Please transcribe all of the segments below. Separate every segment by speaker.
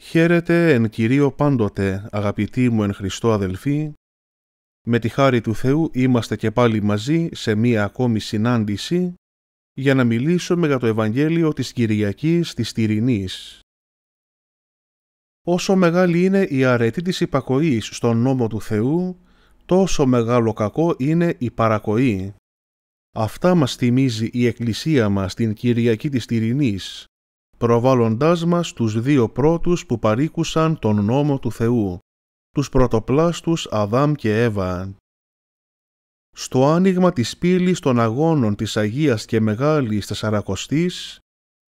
Speaker 1: Χαίρετε εν Κυρίω πάντοτε, αγαπητοί μου εν Χριστώ αδελφοί, με τη χάρη του Θεού είμαστε και πάλι μαζί σε μία ακόμη συνάντηση για να μιλήσουμε για το Ευαγγέλιο της Κυριακής της Τυρινής. Όσο μεγάλη είναι η αρετή της υπακοής στον νόμο του Θεού, τόσο μεγάλο κακό είναι η παρακοή. Αυτά μας θυμίζει η Εκκλησία μας την Κυριακή της Τυρινής, προβάλλοντάς μας τους δύο πρώτους που παρήκουσαν τον νόμο του Θεού, τους πρωτοπλάστους Αδάμ και Εύα. Στο άνοιγμα της πύλης των αγώνων της Αγίας και Μεγάλης Τεσσαρακοστής,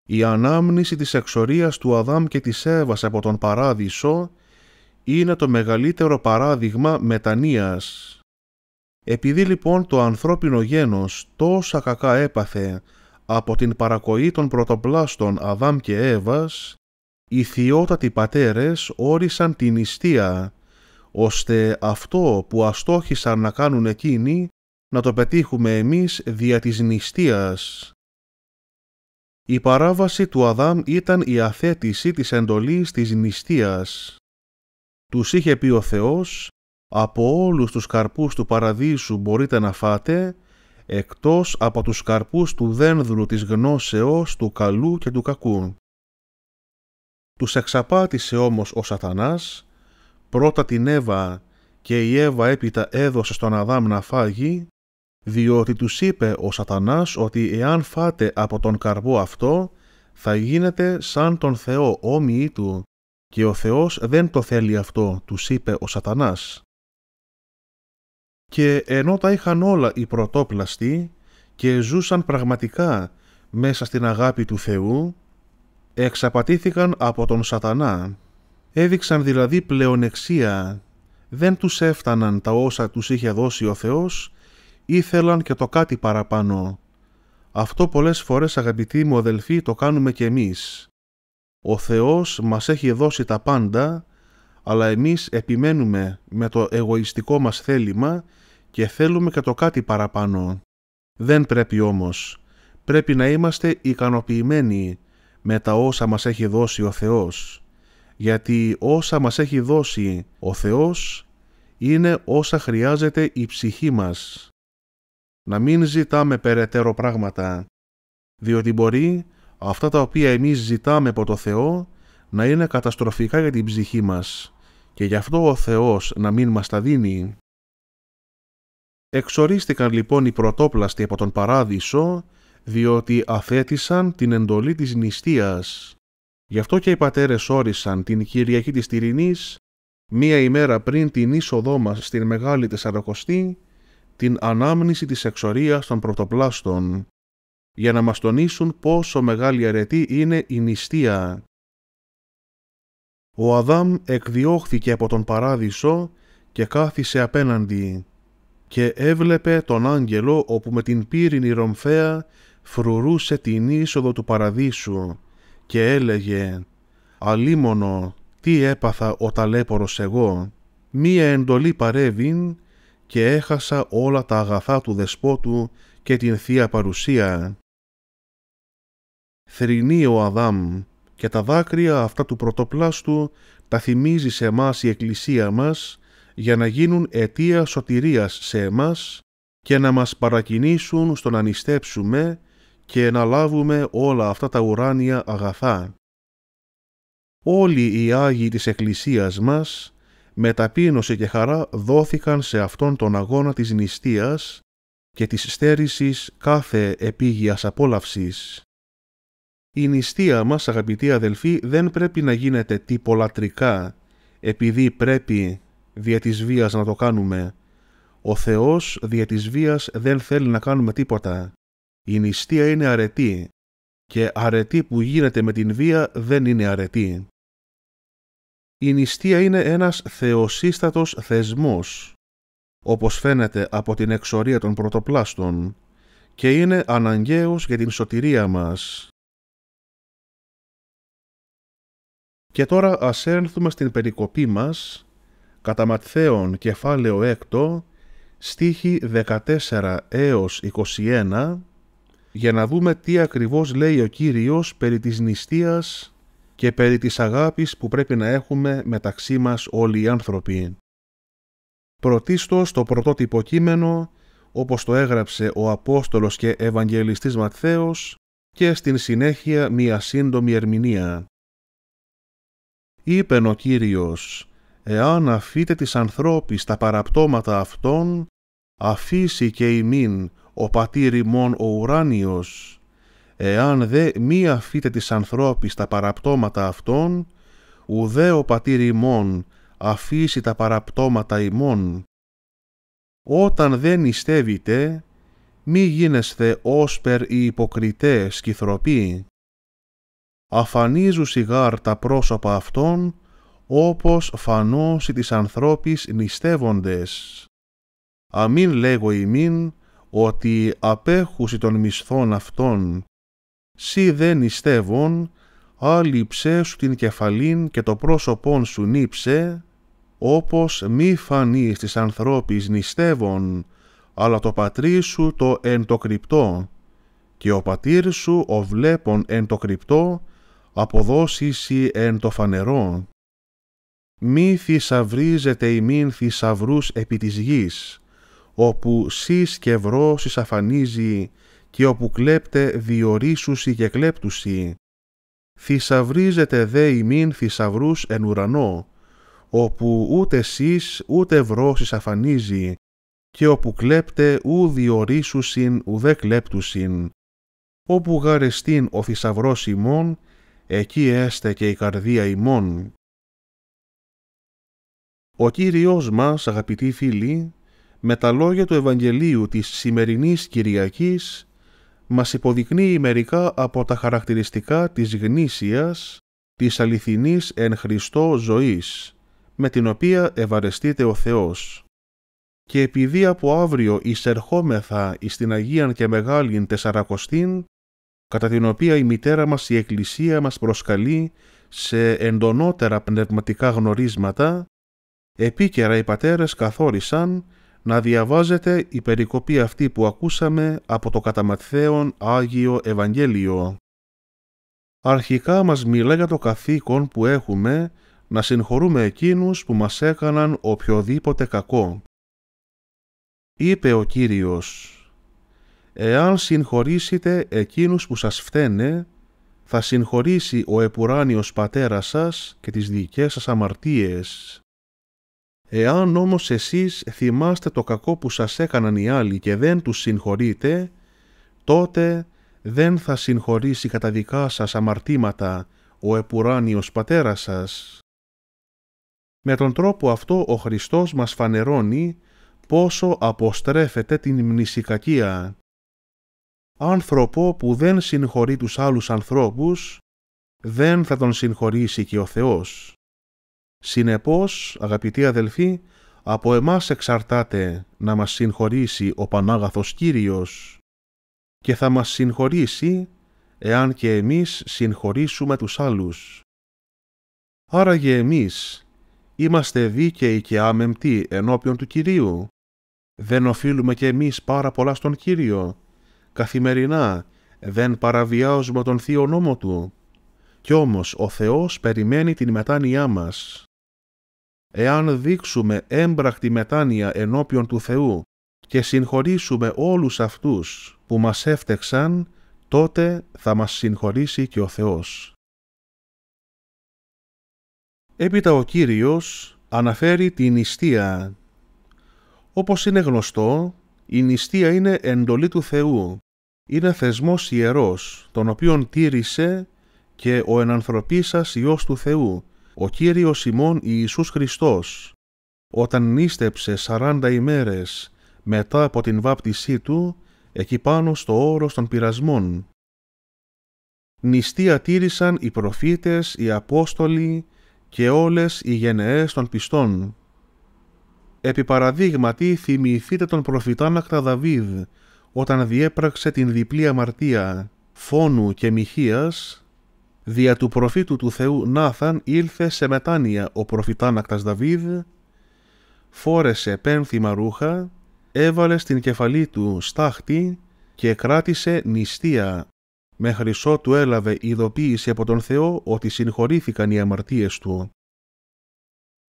Speaker 1: η ανάμνηση της εξορίας του Αδάμ και της Εύας από τον Παράδεισο είναι το μεγαλύτερο παράδειγμα μετανοίας. Επειδή λοιπόν το ανθρώπινο γένος τόσα κακά έπαθε από την παρακοή των πρωτοπλάστων Αδάμ και Εύας, οι θειότατοι πατέρες όρισαν την νηστεία, ώστε αυτό που αστόχησαν να κάνουν εκείνοι, να το πετύχουμε εμείς δια της νηστείας. Η παράβαση του Αδάμ ήταν η αθέτηση της εντολής της νηστείας. Τους είχε πει ο Θεός, από όλους τους καρπούς του παραδείσου μπορείτε να φάτε, εκτός από τους καρπούς του δένδρου της γνώσεώς του καλού και του κακού. Τους εξαπάτησε όμως ο σατανάς, πρώτα την Εύα και η Εύα έπειτα έδωσε στον Αδάμ να φάγει, διότι τους είπε ο σατανάς ότι εάν φάτε από τον καρπό αυτό, θα γίνετε σαν τον Θεό όμοιοι του, και ο Θεός δεν το θέλει αυτό, τους είπε ο σατανάς και ενώ τα είχαν όλα οι πρωτόπλαστοι και ζούσαν πραγματικά μέσα στην αγάπη του Θεού, εξαπατήθηκαν από τον σατανά. Έδειξαν δηλαδή πλεονεξία, δεν τους έφταναν τα όσα τους είχε δώσει ο Θεός, ήθελαν και το κάτι παραπάνω. Αυτό πολλές φορές αγαπητοί μου αδελφοί το κάνουμε και εμείς. Ο Θεός μας έχει δώσει τα πάντα, αλλά εμείς επιμένουμε με το εγωιστικό μας θέλημα και θέλουμε και το κάτι παραπάνω. Δεν πρέπει όμως. Πρέπει να είμαστε ικανοποιημένοι με τα όσα μας έχει δώσει ο Θεός. Γιατί όσα μας έχει δώσει ο Θεός είναι όσα χρειάζεται η ψυχή μας. Να μην ζητάμε περαιτέρω πράγματα, διότι μπορεί αυτά τα οποία εμείς ζητάμε από το Θεό να είναι καταστροφικά για την ψυχή μας και γι' αυτό ο Θεός να μην μας τα δίνει. Εξορίστηκαν λοιπόν οι πρωτόπλαστοι από τον Παράδεισο, διότι αθέτησαν την εντολή της νηστείας. Γι' αυτό και οι πατέρες όρισαν την Κυριακή της Τυρινής, μία ημέρα πριν την είσοδό μας στην Μεγάλη Τεσσαρακοστή, την ανάμνηση της εξορίας των πρωτοπλάστων, για να μας τονίσουν πόσο μεγάλη αρετή είναι η νηστεία. Ο Αδάμ εκδιώχθηκε από τον Παράδεισο και κάθισε απέναντι και έβλεπε τον άγγελο όπου με την πύρινη ρομφέα φρουρούσε την είσοδο του παραδείσου και έλεγε «Αλίμονο, τι έπαθα ο ταλέπορος εγώ, μία εντολή παρέβην και έχασα όλα τα αγαθά του δεσπότου και την θεία παρουσία». Θρηνεί ο Αδάμ και τα δάκρυα αυτά του πρωτοπλάστου τα θυμίζει σε εμάς η Εκκλησία μας για να γίνουν αιτία σωτηρίας σε εμάς και να μας παρακινήσουν στο να νηστέψουμε και να λάβουμε όλα αυτά τα ουράνια αγαθά. Όλοι οι Άγιοι της Εκκλησίας μας με ταπείνωση και χαρά δόθηκαν σε αυτόν τον αγώνα της νηστείας και της στέρησης κάθε επίγειας απόλαυσης. Η νηστεία μας, αγαπητοί αδελφοί, δεν πρέπει να γίνεται τυπολατρικά, επειδή πρέπει δια της βίας να το κάνουμε. Ο Θεός δια της βίας δεν θέλει να κάνουμε τίποτα. Η νηστεία είναι αρετή και αρετή που γίνεται με την βία δεν είναι αρετή. Η νηστεία είναι ένας θεοσύστατος θεσμός, όπως φαίνεται από την εξορία των πρωτοπλάστων, και είναι αναγκαίος για την σωτηρία μας. Και τώρα ας έρθουμε στην περικοπή μας Κατά Ματθαίον κεφάλαιο 6, στίχη 14 έως 21, για να δούμε τι ακριβώς λέει ο Κύριος περί της νηστείας και περί της αγάπης που πρέπει να έχουμε μεταξύ μας όλοι οι άνθρωποι. Πρωτίστως το πρωτότυπο κείμενο, όπως το έγραψε ο Απόστολος και Ευαγγελιστής Ματθαίος, και στην συνέχεια μία σύντομη ερμηνεία. Είπεν ο Κύριος εάν αφήτε τις ανθρώπεις τα παραπτώματα αυτών, αφήσει και ημίν ο πατήρ ημών ο ουράνιος, εάν δε μη αφήτε τις ανθρώπεις τα παραπτώματα αυτών, ουδέ ο πατήρ ημών αφήσει τα παραπτώματα ημών. Όταν δεν νηστεύετε, μη γίνεσθε όσπερ οι υποκριτές σκυθροποί. Αφανίζου σιγάρ τα πρόσωπα αυτών, όπως φανώσει της ανθρώπης νηστεύοντες. Αμήν λέγω ημίν, ότι απέχουσι των μισθών αυτών, σι δεν νηστεύον, άλυψέ σου την κεφαλήν και το πρόσωπόν σου νύψε, όπως μη φανείς στις ανθρώπης νηστεύον, αλλά το πατρί σου το εν το κρυπτό, και ο πατήρ σου ο βλέπον εν το κρυπτό, αποδώσει εν το φανερό μη θησαυρίζετε ημίν θησαυρούς επί της γης, όπου σεις και βρώσεις αφανίζει και όπου κλέπτε διορίσουσι και κλέπτουσι. Θησαυρίζετε δε ημίν θησαυρούς εν ουρανό, όπου ούτε σεις ούτε βρώσεις αφανίζει και όπου κλέπτε ου διορίσουσιν ουδέ κλέπτουσιν. Όπου γαρεστήν ο θησαυρος ημών, εκεί έστε και η καρδία ημών. Ο Κύριος μας, αγαπητοί φίλοι, με τα λόγια του Ευαγγελίου της σημερινής Κυριακής, μας υποδεικνύει μερικά από τα χαρακτηριστικά της γνήσιας, της αληθινής εν Χριστώ ζωής, με την οποία ευαρεστείται ο Θεός. Και επειδή από αύριο εισερχόμεθα εις την Αγίαν και Μεγάλην Τεσσαρακοστήν, κατά την οποία η μητέρα μας η Εκκλησία μας προσκαλεί σε εντονότερα πνευματικά γνωρίσματα, επίκαιρα οι πατέρες καθόρισαν να διαβάζετε η περικοπή αυτή που ακούσαμε από το καταματθέον Άγιο Ευαγγέλιο. Αρχικά μας μιλά για το καθήκον που έχουμε να συγχωρούμε εκείνους που μας έκαναν οποιοδήποτε κακό. Είπε ο Κύριος «Εάν συγχωρήσετε εκείνους που σας φταίνε, θα συγχωρήσει ο επουράνιος πατέρας σας και τις δικές σας αμαρτίες». Εάν όμως εσείς θυμάστε το κακό που σας έκαναν οι άλλοι και δεν τους συγχωρείτε, τότε δεν θα συγχωρήσει κατά δικά σας αμαρτήματα ο επουράνιος πατέρας σας. Με τον τρόπο αυτό ο Χριστός μας φανερώνει πόσο αποστρέφεται την μνησικακία. Άνθρωπο που δεν συγχωρεί τους άλλους ανθρώπους, δεν θα τον συγχωρήσει και ο Θεός. Συνεπώς, αγαπητοί αδελφοί, από εμάς εξαρτάται να μας συγχωρήσει ο Πανάγαθος Κύριος και θα μας συγχωρήσει εάν και εμείς συγχωρήσουμε τους άλλους. Άραγε εμείς είμαστε δίκαιοι και άμεμπτοί ενώπιον του Κυρίου. Δεν οφείλουμε και εμείς πάρα πολλά στον Κύριο. Καθημερινά δεν παραβιάζουμε τον Θείο Νόμο Του. Κι όμως ο Θεός περιμένει την μετάνοιά μας εάν δείξουμε έμπρακτη μετάνοια ενώπιον του Θεού και συγχωρήσουμε όλους αυτούς που μας έφτεξαν, τότε θα μας συγχωρήσει και ο Θεός. Έπειτα ο Κύριος αναφέρει την νηστεία. Όπως είναι γνωστό, η νηστεία είναι εντολή του Θεού. Είναι θεσμός ιερός, τον οποίον τήρησε και ο σας Υιός του Θεού, ο Κύριος ημών Ιησούς Χριστός, όταν νίστεψε σαράντα ημέρες μετά από την βάπτισή Του, εκεί πάνω στο όρος των πειρασμών. Νηστεία τήρησαν οι προφήτες, οι Απόστολοι και όλες οι γενναίες των πιστών. Επί παραδείγματι θυμηθείτε τον προφητάνακτα Δαβίδ, όταν διέπραξε την διπλή αμαρτία φόνου και μοιχείας, δια του προφήτου του Θεού Νάθαν ήλθε σε μετάνοια ο προφητάνακτας Δαβίδ, φόρεσε πένθυμα ρούχα, έβαλε στην κεφαλή του στάχτη και κράτησε νηστεία. Με χρυσό του έλαβε ειδοποίηση από τον Θεό ότι συγχωρήθηκαν οι αμαρτίες του.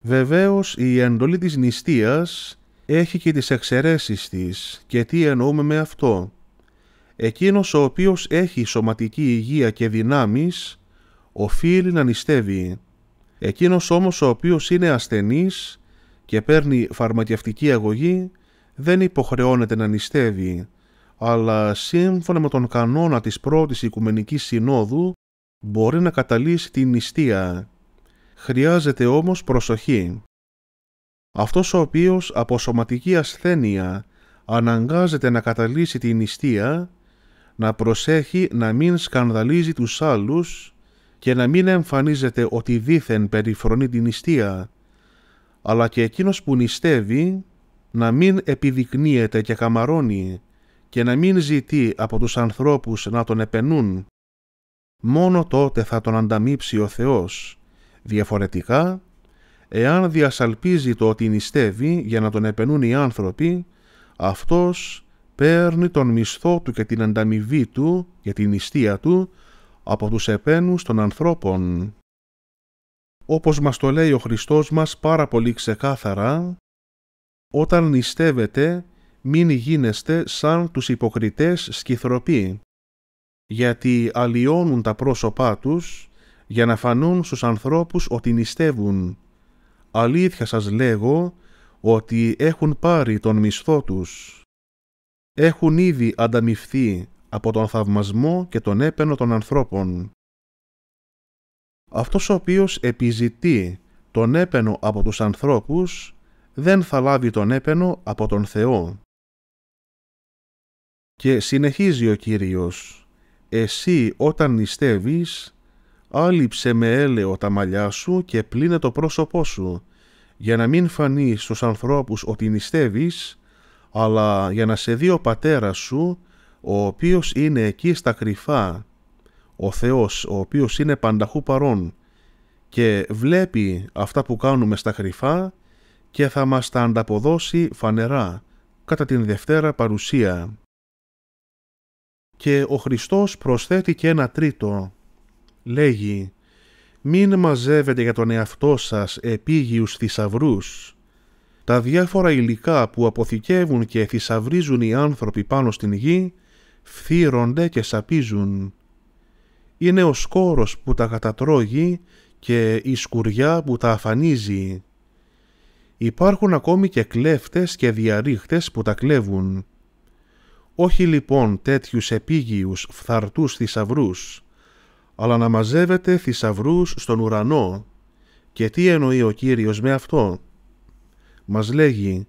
Speaker 1: Βεβαίως η εντολή της νηστείας έχει και τις εξαιρέσεις της και τι εννοούμε με αυτό. Εκείνος ο οποίος έχει σωματική υγεία και δυνάμεις οφείλει να νηστεύει. Εκείνος όμως ο οποίος είναι ασθενής και παίρνει φαρμακευτική αγωγή δεν υποχρεώνεται να νηστεύει, αλλά σύμφωνα με τον κανόνα της πρώτης Οικουμενικής Συνόδου μπορεί να καταλύσει την νηστεία. Χρειάζεται όμως προσοχή. Αυτός ο οποίος από σωματική ασθένεια αναγκάζεται να καταλύσει την νηστεία, να προσέχει να μην σκανδαλίζει τους άλλους και να μην εμφανίζεται ότι δήθεν περιφρονεί την νηστεία, αλλά και εκείνος που νηστεύει να μην επιδεικνύεται και καμαρώνει και να μην ζητεί από τους ανθρώπους να τον επενούν. Μόνο τότε θα τον ανταμείψει ο Θεός. Διαφορετικά, εάν διασαλπίζει το ότι νηστεύει για να τον επενούν οι άνθρωποι, αυτός παίρνει τον μισθό του και την ανταμοιβή του για την νηστεία του από τους επένους των ανθρώπων. Όπως μας το λέει ο Χριστός μας πάρα πολύ ξεκάθαρα, όταν νηστεύετε μην γίνεστε σαν τους υποκριτές σκυθροποί, γιατί αλλοιώνουν τα πρόσωπά τους για να φανούν στους ανθρώπους ότι νηστεύουν. Αλήθεια σας λέγω ότι έχουν πάρει τον μισθό τους. Έχουν ήδη ανταμυφθεί από τον θαυμασμό και τον έπαινο των ανθρώπων. Αυτός ο οποίος επιζητεί τον έπαινο από τους ανθρώπους δεν θα λάβει τον έπαινο από τον Θεό. Και συνεχίζει ο Κύριος «Εσύ όταν νηστεύεις, άλυψε με έλεο τα μαλλιά σου και πλύνε το πρόσωπό σου, για να μην φανεί στους ανθρώπους ότι νηστεύεις, αλλά για να σε δει ο πατέρας σου ο οποίος είναι εκεί στα κρυφά, ο Θεός, ο οποίος είναι πανταχού παρών και βλέπει αυτά που κάνουμε στα κρυφά και θα μας τα ανταποδώσει φανερά κατά την Δευτέρα Παρουσία. Και ο Χριστός προσθέτει και ένα τρίτο. Λέγει «Μην μαζεύετε για τον εαυτό σας επίγειους θησαυρούς. Τα διάφορα υλικά που αποθηκεύουν και θησαυρίζουν οι άνθρωποι πάνω στην γη φθύρονται και σαπίζουν. Είναι ο σκόρος που τα κατατρώγει και η σκουριά που τα αφανίζει. Υπάρχουν ακόμη και κλέφτες και διαρρήχτες που τα κλέβουν. Όχι λοιπόν τέτοιους επίγειους φθαρτούς θησαυρούς, αλλά να μαζεύετε θησαυρούς στον ουρανό. Και τι εννοεί ο Κύριος με αυτό. Μας λέγει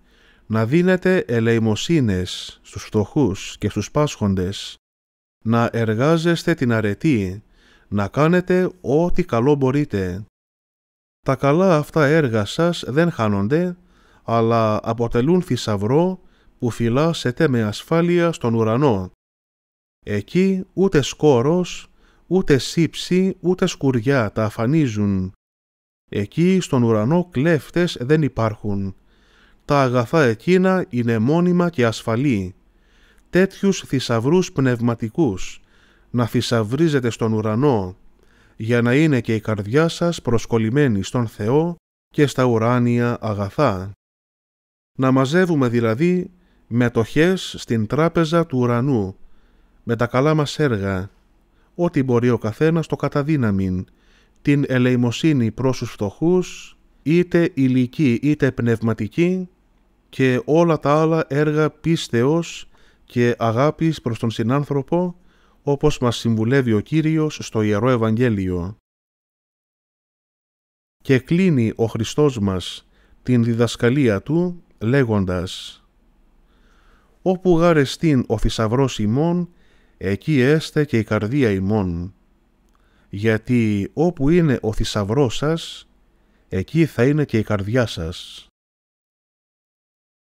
Speaker 1: να δίνετε ελεημοσύνες στους φτωχούς και στους πάσχοντες, να εργάζεστε την αρετή, να κάνετε ό,τι καλό μπορείτε. Τα καλά αυτά έργα σας δεν χάνονται, αλλά αποτελούν θησαυρό που φυλάσσεται με ασφάλεια στον ουρανό. Εκεί ούτε σκόρος, ούτε σύψη, ούτε σκουριά τα αφανίζουν. Εκεί στον ουρανό κλέφτες δεν υπάρχουν τα αγαθά εκείνα είναι μόνιμα και ασφαλή. Τέτοιους θησαυρούς πνευματικούς, να θησαυρίζετε στον ουρανό, για να είναι και η καρδιά σας προσκολλημένη στον Θεό και στα ουράνια αγαθά. Να μαζεύουμε δηλαδή μετοχές στην τράπεζα του ουρανού, με τα καλά μας έργα, ό,τι μπορεί ο καθένας το καταδύναμιν, την ελεημοσύνη προς τους φτωχούς, είτε ηλική είτε πνευματική, και όλα τα άλλα έργα πίστεως και αγάπης προς τον συνάνθρωπο, όπως μας συμβουλεύει ο Κύριος στο Ιερό Ευαγγέλιο. Και κλείνει ο Χριστός μας την διδασκαλία του λέγοντας «Όπου γαρεστήν ο θησαυρός ημών, εκεί έστε και η καρδία ημών. Γιατί όπου είναι ο θησαυρός σας, εκεί θα είναι και η καρδιά σας».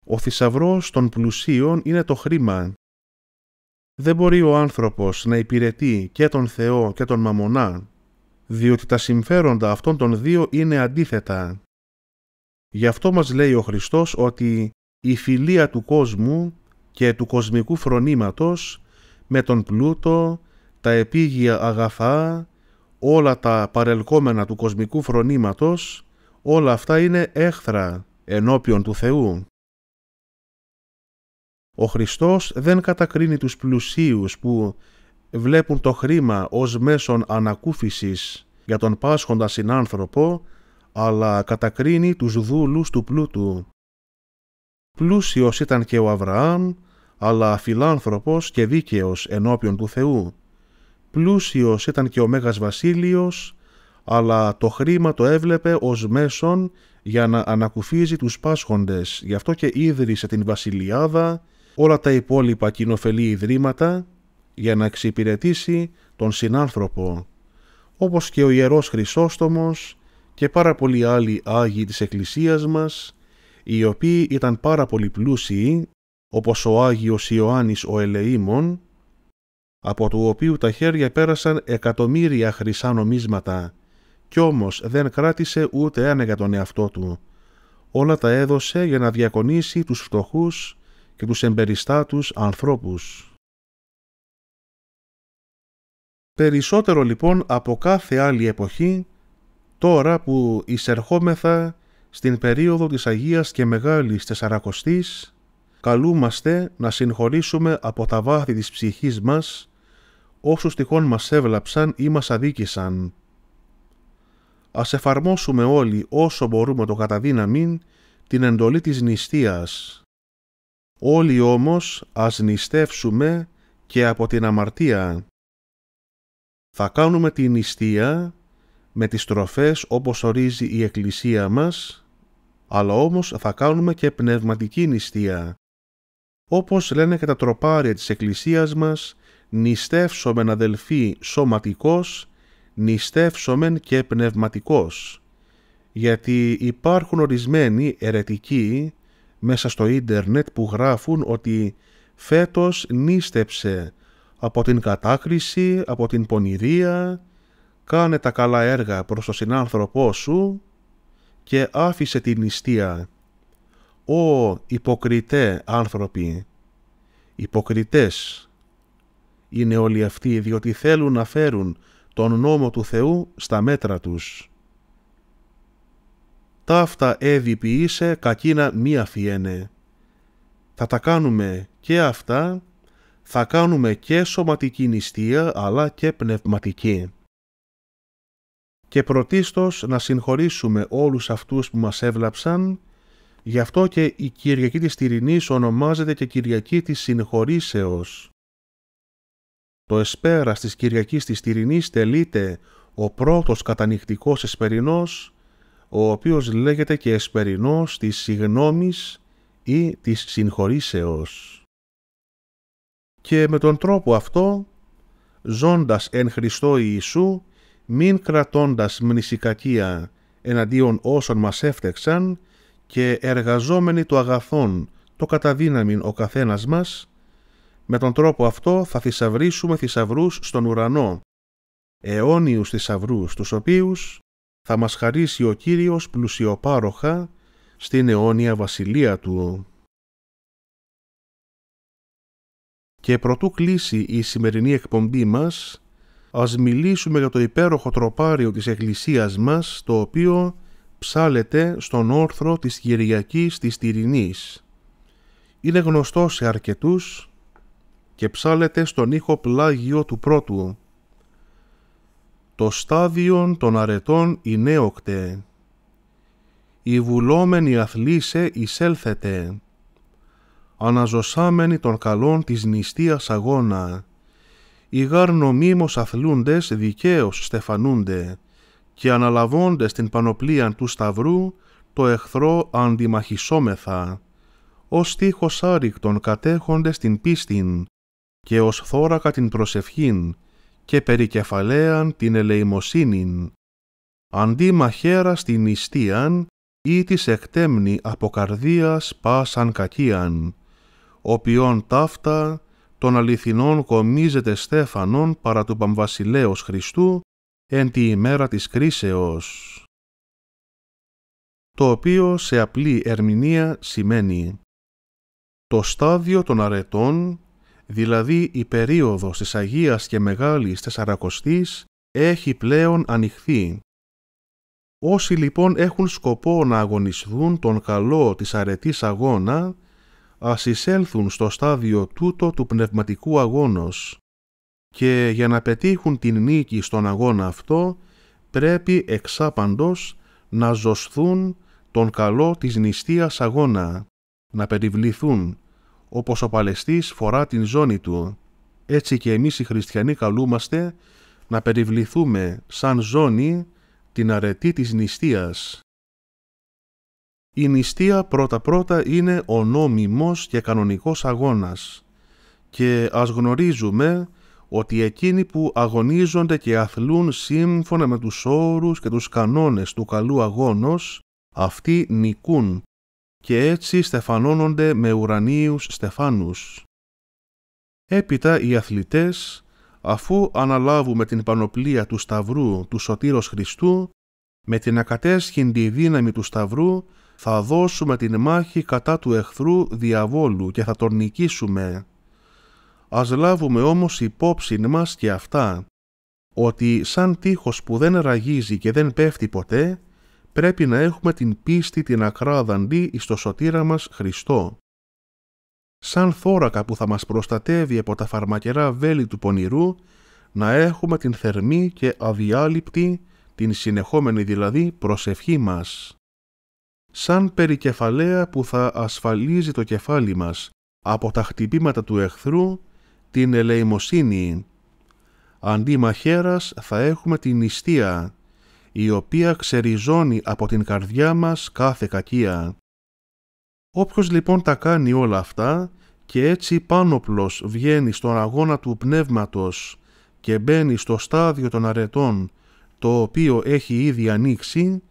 Speaker 1: Ο θησαυρό των πλουσίων είναι το χρήμα. Δεν μπορεί ο άνθρωπος να υπηρετεί και τον Θεό και τον Μαμονά, διότι τα συμφέροντα αυτών των δύο είναι αντίθετα. Γι' αυτό μας λέει ο Χριστός ότι η φιλία του κόσμου και του κοσμικού φρονήματος με τον πλούτο, τα επίγεια αγαθά, όλα τα παρελκόμενα του κοσμικού φρονήματος, όλα αυτά είναι έχθρα ενώπιον του Θεού. Ο Χριστός δεν κατακρίνει τους πλουσίους που βλέπουν το χρήμα ως μέσον ανακούφισης για τον πάσχοντα συνάνθρωπο, αλλά κατακρίνει τους δούλους του πλούτου. Πλούσιος ήταν και ο Αβραάμ, αλλά φιλάνθρωπος και δίκαιος ενώπιον του Θεού. Πλούσιος ήταν και ο Μέγας Βασίλειος, αλλά το χρήμα το έβλεπε ως μέσον για να ανακουφίζει τους πάσχοντες, γι' αυτό και ίδρυσε την βασιλιάδα όλα τα υπόλοιπα κοινοφελή ιδρύματα για να εξυπηρετήσει τον συνάνθρωπο, όπως και ο Ιερός Χρυσόστομος και πάρα πολλοί άλλοι Άγιοι της Εκκλησίας μας, οι οποίοι ήταν πάρα πολύ πλούσιοι, όπως ο Άγιος Ιωάννης ο Ελεήμων, από του οποίου τα χέρια πέρασαν εκατομμύρια χρυσά νομίσματα, κι όμως δεν κράτησε ούτε ένα για τον εαυτό του. Όλα τα έδωσε για να διακονήσει τους φτωχούς και τους εμπεριστάτους ανθρώπους. Περισσότερο λοιπόν από κάθε άλλη εποχή, τώρα που εισερχόμεθα στην περίοδο της Αγίας και Μεγάλης Τεσσαρακοστής, καλούμαστε να συγχωρήσουμε από τα βάθη της ψυχής μας όσους τυχόν μας έβλαψαν ή μας αδίκησαν. Ας εφαρμόσουμε όλοι όσο μπορούμε το καταδύναμιν την εντολή της νηστείας Όλοι όμως ας νηστεύσουμε και από την αμαρτία. Θα κάνουμε την νηστεία με τις τροφές όπως ορίζει η Εκκλησία μας, αλλά όμως θα κάνουμε και πνευματική νηστεία. Όπως λένε και τα τροπάρια της Εκκλησίας μας, νηστεύσομεν αδελφοί σωματικός, νηστεύσομεν και πνευματικός. Γιατί υπάρχουν ορισμένοι ερετικοί μέσα στο ίντερνετ που γράφουν ότι φέτος νίστεψε από την κατάκριση, από την πονηρία, κάνε τα καλά έργα προς τον συνάνθρωπό σου και άφησε την νηστεία. Ω υποκριτέ άνθρωποι, υποκριτές είναι όλοι αυτοί διότι θέλουν να φέρουν τον νόμο του Θεού στα μέτρα τους ταύτα ευηποιήσε κακίνα μη αφιένε. Θα τα κάνουμε και αυτά, θα κάνουμε και σωματική νηστεία αλλά και πνευματική. Και πρωτίστως να συγχωρήσουμε όλους αυτούς που μας έβλαψαν, γι' αυτό και η Κυριακή της Τυρινής ονομάζεται και Κυριακή της Συγχωρήσεως. Το εσπέρας της Κυριακής της Τυρινής τελείται ο πρώτος κατανυχτικός εσπερινός ο οποίος λέγεται και εσπερινός της συγνώμης ή της συγχωρήσεως. Και με τον τρόπο αυτό, ζώντας εν Χριστώ Ιησού, μην κρατώντας μνησικακία εναντίον όσων μας έφτεξαν και εργαζόμενοι το αγαθόν το καταδύναμιν ο καθένας μας, με τον τρόπο αυτό θα θησαυρίσουμε θησαυρούς στον ουρανό, αιώνιους θησαυρούς τους οποίους θα μας χαρίσει ο Κύριος πλουσιοπάροχα στην αιώνια βασιλεία Του. Και προτού κλείσει η σημερινή εκπομπή μας, ας μιλήσουμε για το υπέροχο τροπάριο της Εκκλησίας μας, το οποίο ψάλεται στον όρθρο της Κυριακής της Τυρινής. Είναι γνωστό σε αρκετούς και ψάλεται στον ήχο πλάγιο του πρώτου, το στάδιον των αρετών ηνέοκτε. Η βουλόμενη αθλήσε εισέλθετε. Αναζωσάμενη των καλών της νηστείας αγώνα. Οι γάρ νομίμως αθλούντες δικαίως στεφανούνται και αναλαβώντες την πανοπλία του σταυρού το εχθρό αντιμαχισόμεθα. Ως τείχος άρρηκτον κατέχοντες την πίστην και ως θώρακα την προσευχήν και περικεφαλαίαν την ελεημοσύνην, αντί μαχαίρα στην νηστείαν ή της εκτέμνη από καρδίας πάσαν κακίαν, οποίον ταύτα των αληθινών κομίζεται στέφανον παρά του Παμβασιλέως Χριστού εν τη ημέρα της κρίσεως. Το οποίο σε απλή ερμηνεία σημαίνει το στάδιο των αρετών δηλαδή η περίοδος της Αγίας και Μεγάλης Τεσσαρακοστής, έχει πλέον ανοιχθεί. Όσοι λοιπόν έχουν σκοπό να αγωνισθούν τον καλό της αρετής αγώνα, ας εισέλθουν στο στάδιο τούτο του πνευματικού αγώνος και για να πετύχουν την νίκη στον αγώνα αυτό πρέπει εξάπαντος να ζωσθούν τον καλό της νηστείας αγώνα, να περιβληθούν όπως ο Παλαιστής φορά την ζώνη του, έτσι και εμείς οι χριστιανοί καλούμαστε να περιβληθούμε σαν ζώνη την αρετή της νηστείας. Η νηστεία πρώτα-πρώτα είναι ο νόμιμος και κανονικός αγώνας και ας γνωρίζουμε ότι εκείνοι που αγωνίζονται και αθλούν σύμφωνα με τους όρους και τους κανόνες του καλού αγώνος, αυτοί νικούν και έτσι στεφανώνονται με ουρανίους στεφάνους. Έπειτα οι αθλητές, αφού αναλάβουμε την πανοπλία του Σταυρού του Σωτήρος Χριστού, με την ακατέσχυντη δύναμη του Σταυρού θα δώσουμε την μάχη κατά του εχθρού διαβόλου και θα τον νικήσουμε. Ας λάβουμε όμως υπόψη μας και αυτά, ότι σαν τείχος που δεν ραγίζει και δεν πέφτει ποτέ, πρέπει να έχουμε την πίστη την ακράδαντη εις το σωτήρα μας Χριστό. Σαν θώρακα που θα μας προστατεύει από τα φαρμακερά βέλη του πονηρού, να έχουμε την θερμή και αδιάλειπτη, την συνεχόμενη δηλαδή προσευχή μας. Σαν περικεφαλαία που θα ασφαλίζει το κεφάλι μας από τα χτυπήματα του εχθρού, την ελεημοσύνη. Αντί μαχαίρας θα έχουμε την νηστεία, η οποία ξεριζώνει από την καρδιά μας κάθε κακία. Όποιος λοιπόν τα κάνει όλα αυτά και έτσι πάνωπλος βγαίνει στον αγώνα του πνεύματος και μπαίνει στο στάδιο των αρετών το οποίο έχει ήδη ανοίξει,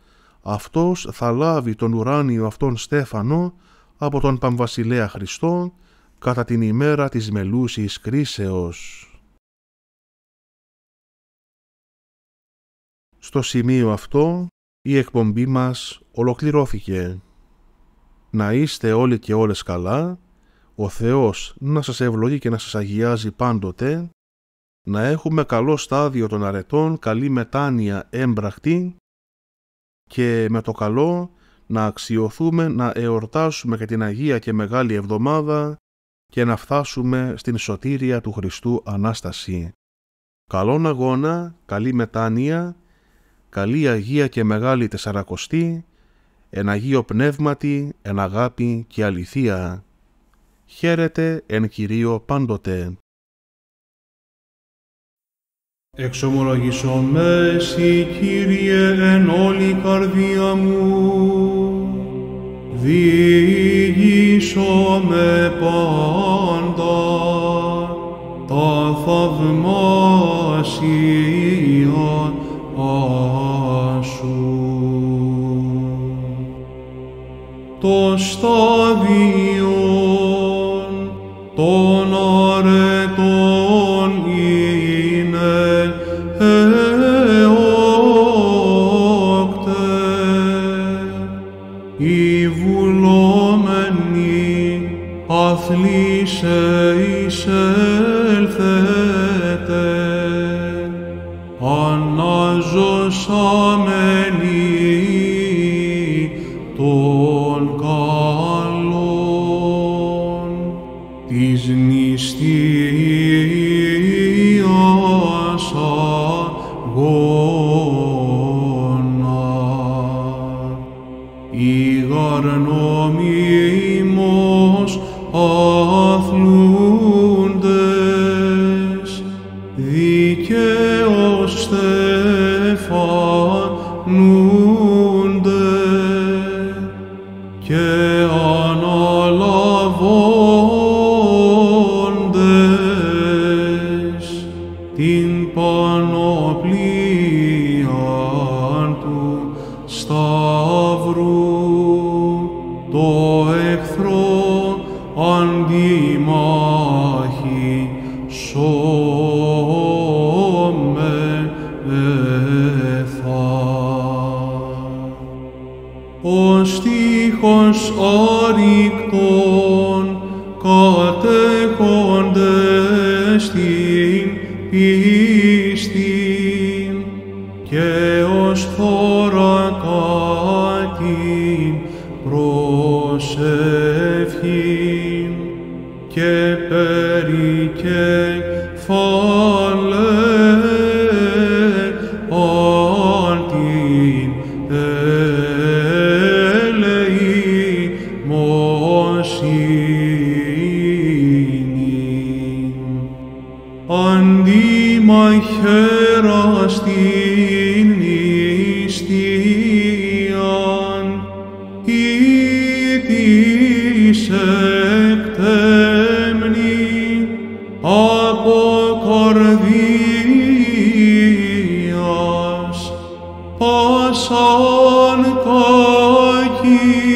Speaker 1: αυτός θα λάβει τον ουράνιο αυτόν Στέφανο από τον Παμβασιλέα Χριστό κατά την ημέρα της μελούσης κρίσεως. Στο σημείο αυτό η εκπομπή μας ολοκληρώθηκε. Να είστε όλοι και όλες καλά, ο Θεός να σας ευλογεί και να σας αγιάζει πάντοτε, να έχουμε καλό στάδιο των αρετών, καλή μετάνοια έμπραχτη και με το καλό να αξιοθούμε, να εορτάσουμε και την Αγία και Μεγάλη Εβδομάδα και να φτάσουμε στην σωτήρια του Χριστού Ανάσταση. Καλόν αγώνα, καλή μετάνοια, καλή Αγία και Μεγάλη Τεσσαρακοστή, εν Αγίο Πνεύματι, εν Αγάπη και Αληθεία. Χαίρετε εν Κυρίω πάντοτε. με Συ Κύριε εν όλη καρδία
Speaker 2: μου, Το πάντα τα θαυμάσια. το σταδιόν των αρετών είναι εόκτε. η βουλόμενοι αθλήσε Through. και ως κάτι προσευχή και περικέ τον κόκκινο